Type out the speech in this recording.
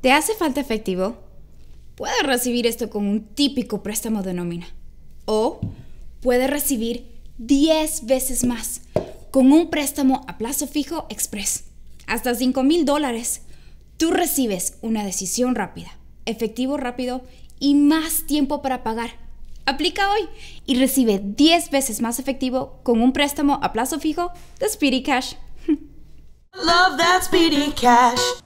¿Te hace falta efectivo? Puedes recibir esto con un típico préstamo de nómina. O puedes recibir 10 veces más con un préstamo a plazo fijo express. Hasta $5,000 mil dólares. Tú recibes una decisión rápida, efectivo rápido y más tiempo para pagar. Aplica hoy y recibe 10 veces más efectivo con un préstamo a plazo fijo de Speedy Cash. Love Speedy Cash.